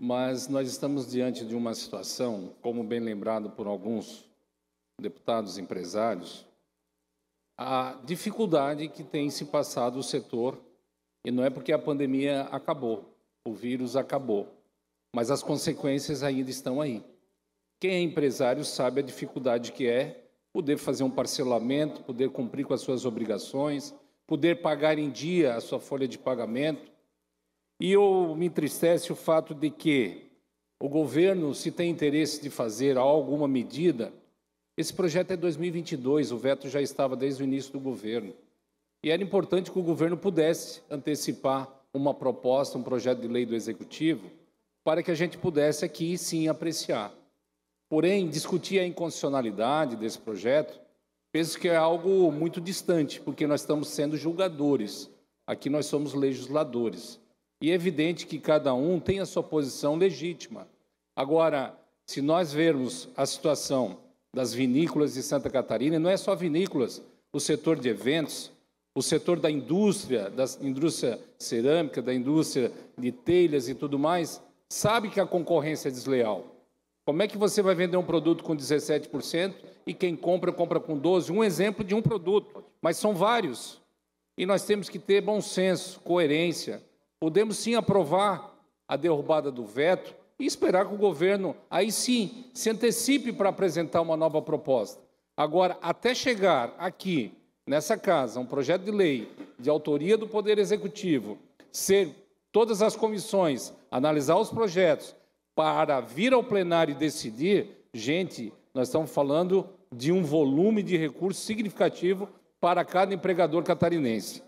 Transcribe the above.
Mas nós estamos diante de uma situação, como bem lembrado por alguns deputados empresários, a dificuldade que tem se passado o setor, e não é porque a pandemia acabou, o vírus acabou, mas as consequências ainda estão aí. Quem é empresário sabe a dificuldade que é poder fazer um parcelamento, poder cumprir com as suas obrigações, poder pagar em dia a sua folha de pagamento, e eu me entristece o fato de que o governo, se tem interesse de fazer alguma medida, esse projeto é 2022, o veto já estava desde o início do governo. E era importante que o governo pudesse antecipar uma proposta, um projeto de lei do executivo, para que a gente pudesse aqui sim apreciar. Porém, discutir a inconstitucionalidade desse projeto, penso que é algo muito distante, porque nós estamos sendo julgadores. Aqui nós somos legisladores. E é evidente que cada um tem a sua posição legítima. Agora, se nós vermos a situação das vinícolas de Santa Catarina, não é só vinícolas, o setor de eventos, o setor da indústria, da indústria cerâmica, da indústria de telhas e tudo mais, sabe que a concorrência é desleal. Como é que você vai vender um produto com 17% e quem compra, compra com 12%? Um exemplo de um produto, mas são vários. E nós temos que ter bom senso, coerência, Podemos sim aprovar a derrubada do veto e esperar que o governo, aí sim, se antecipe para apresentar uma nova proposta. Agora, até chegar aqui, nessa casa, um projeto de lei de autoria do Poder Executivo, ser todas as comissões, analisar os projetos, para vir ao plenário e decidir, gente, nós estamos falando de um volume de recursos significativo para cada empregador catarinense.